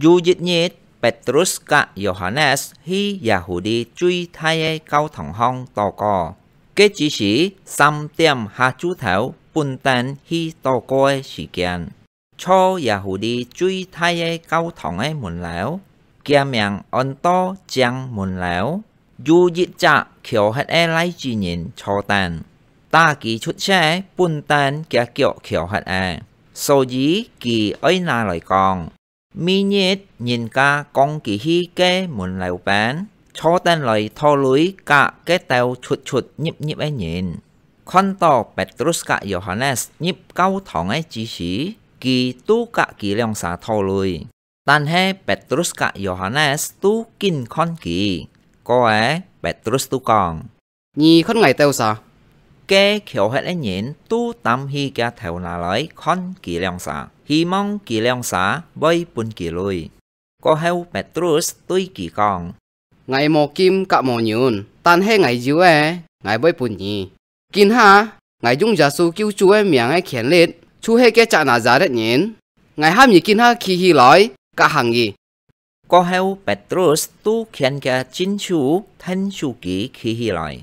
Yujit nhiệt Petrus cả Johannes hi Yahudi truy thay cao thẳng hong tò co, Kết chỉ sĩ xăm tiêm hạ chú thảo bùn tàn hi tò coi sự kiện. Cho Yahudi truy thay cao thẳng ấy muốn lão. Kia miệng ơn to chăng muốn lão. dịch chạ kiểu hết e lai chỉ nhìn cho tàn. Ta kỳ chút xe bùn tàn kia kiểu kiểu hết e. Sau dí kỳ ấy na lời còn mi nhiệt nhìn ca con kỳ hi kê muốn lèo bán cho tên lời thô lưới cả cái tèo chuột chuột nhịp nhịp ấy nhìn con tỏ Petrus cả Johannes nhịp cao thỏng ấy chỉ sĩ kỳ tu cả kỳ lòng xã thô lưới 但係 Petrus กับ Johannes tu kinh con cô ấy Petrus tu con. 都講你คนไงเต้าซะ kê kiểu hết lên nhìn tu tâm hi cả theo nà lấy con kỳ lương xã hi mong kỳ lương xã bay bun kỳ lùi có heo Petrus tuy kỳ con ngày mò kim cả mò nhún tan hết ngày dữ e ngày bay bun nhì kinh ha ngày dung giả su cứu chú em miệng e khiến lên chú hết cái chả nà giá đất nhìn ngày ham nhì kinh ha khi hi lói cả hàng gì có heo Petrus tu khiến cả chính chú thân chú kỳ khi hi lói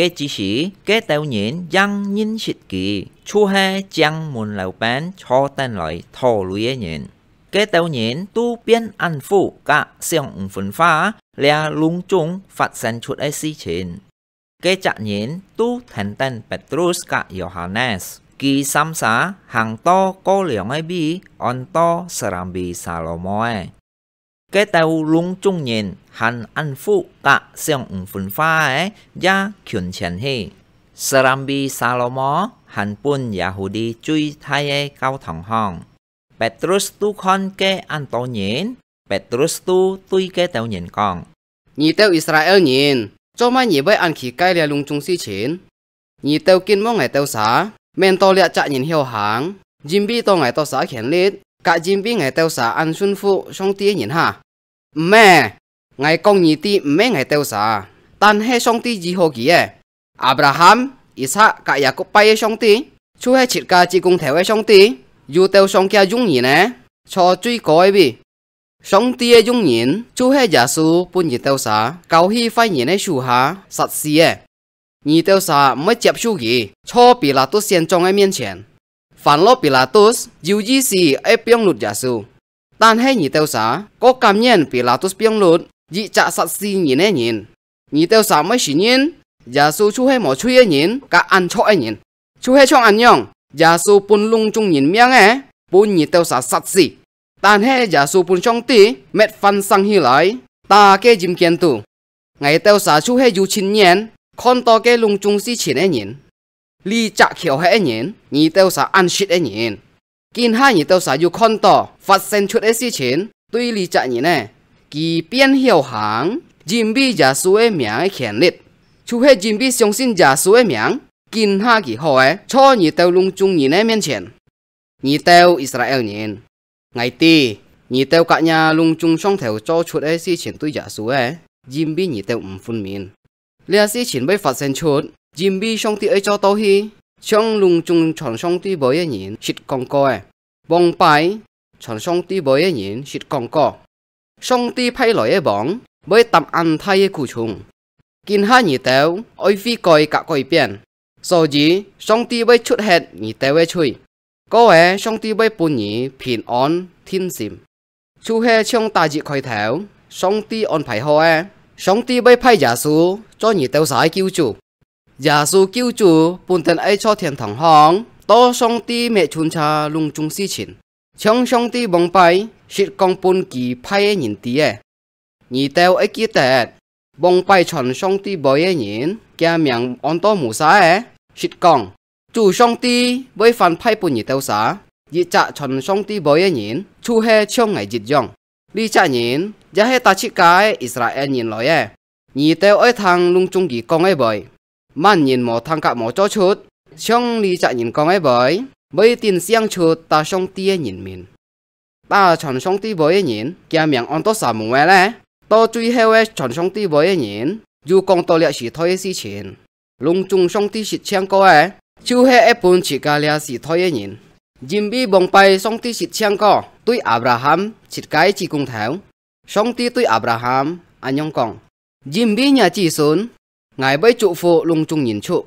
គេជីឈីគេតៅញៀនយ៉ាងញិនឈិតគីឈូហេចាំងមុនឡៅប៉ានឆោតានឡៃថោលុយញិនគេតៅញៀនទូពៀនអានហ្វូកាសៀងអ៊ុនហ្វុនហ្វាលាលុងជុងហ្វាត់សានឈុតអេស៊ីឈិនគេចាក់ញិនទូថែនតែនប៉េត្រូសកាយ៉ូហាណេសគីសាំសាហាងតកូលៀងអៃប៊ីអនតសារ៉ាំប៊ីសាឡូម៉ូឯ cái tàu lung trung nhìn hành anh phụ cả xem ứng phun pha ấy ya chuyển chén hi Sarambi Salomo hành bun Yahudi truy thay ấy cao thẳng hòn Petrus tu con cái ăn tổ nhìn Petrus tu tuy cái tàu nhìn con. nhị tàu Israel nhìn cho mai nhị với anh khí cái là lung trung si chín. nhị tàu kinh mong ngày tàu xá men to lẹ chạy nhìn hiệu hàng Jimbi to ngày to xá khén lít cả chim bi ngày tàu xả ăn xuân phụ song tía nhìn ha mẹ ngày công nhị ti mẹ ngày tàu xả tan he song ti gì hồ kia e. Abraham Isaac cả nhà cốc bay e song ti chú he chịt cả chỉ cùng theo e song ti dù tàu song kia dung nhị nè cho truy coi bi song ti ấy dung nhìn chú he giả sử bun nhị tàu xả cầu hi phải nhìn ấy su há sạch xì ấy nhị tàu xả mới chấp su gì cho bị là tốt xiên trong ai miên chèn phản lo Pilatus, dù gì gì e biếng lụt giả sư. Tàn hay nhị tiêu xá, có cảm nhận Pilatus biếng lụt, dị chạ sạc si nhị e nhìn. Nhị tiêu xá mới xỉ nhìn, giả sư chú hay mỏ chui e nhìn, cả ăn cho e nhìn. Chú hay chong ăn nhong, giả sư bún lung chung nhìn miếng e, bún nhị tiêu xá sạc si. Tàn hay giả sư bún trong tí, mẹt phân sang hi lại, ta kê dìm kiến tù. Ngày tiêu xá chú hay dù chín nhìn, con to kê lung chung si chín e nhìn li trả kiểu hệ nhìn, nhị tiêu xã ăn shit ấy nhìn. Kinh hai nhị tiêu xã yêu con tỏ, phát sinh chút ấy si chín, tuy lý trả nhìn nè. Kỳ biến hiệu hàng, dìm bi giả số ấy miệng ấy khen lịch. Chú hệ dìm bi xong xin giả số ấy miệng, kinh hai kỳ hồ ấy, cho nhị tiêu lung chung nhìn ấy miên chén. Nhị tiêu Israel nhìn. Ngày tì, nhị tiêu cả nhà lung chung xong theo cho chút ấy si chín tuy giả số ấy, dìm bi nhị tiêu ủng phun miên. Lê si chín bây phát sinh chút, Jimbi song ti ấy cho tao hi trong lùng chung chọn song ti bởi ấy nhìn xịt con co à e. bong bài chọn song ti bởi ấy nhìn xịt con co song ti phải lỏi ấy bóng bởi tập ăn thay ấy e cụ chung kinh ha nhị tèo ôi phi coi cả coi biển sau gì song ti bởi chút hết nhị tèo ấy e chui có ấy song ti bởi bùn nhị phiền on thiên sim chú he trong ta dị khỏi thảo song ti on phải hoa song ti bởi phay giả số cho nhị tèo giải cứu chủ giả su cứu chủ bùn tên ấy cho thiên thẳng hong to song ti mẹ chun cha lung chung si chín trong song ti bóng bay shit công bùn kỳ phai nhìn tí ấy nhị tèo ấy kia tẹt bóng bay chọn song ti bói ấy nhìn kia miệng on to mù sa ấy shit con chủ song ti với phản phái bùn nhị tèo sa dị trả chọn song ti bói ấy nhìn chu he trong ngày dị dòng lý trả nhìn giá he ta chỉ cái Israel nhìn lối ấy nhị tèo ấy thằng lung chung kỳ công ấy bói man nhìn mỏ thang cả mỏ cho chút xong đi trả dạ nhìn con ấy bởi bởi tiền xiang chút ta xong tia nhìn mình ta chọn xong tia bởi nhìn kia miệng on tốt xả mùng ấy lẽ to truy heo ấy chọn xong tia bởi nhìn dù con tôi liệu chỉ thôi si chuyện lung chung xong tia xịt chang cô ấy chú hệ ép buồn chỉ cả liệu chỉ thôi nhìn Jim bi bong bay xong tia xịt chang cô tuy Abraham xịt cái chỉ cùng thảo xong tia tuy Abraham anh à nhong con Jim bi nhà chỉ xuống ngài bây trụ phụ lung chung nhìn trụ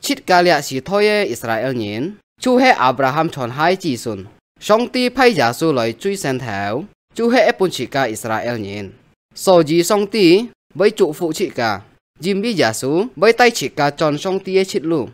chít gà lẹ xì thôi Israel nhìn chú hệ Abraham chọn hai chỉ xuân song ti phay giả su lời chui sen thảo chú hệ ép bun chỉ cả Israel nhìn so gì song ti bây trụ phụ chỉ cả Jim bi giả su bây tay chỉ cả tròn song ti chít lù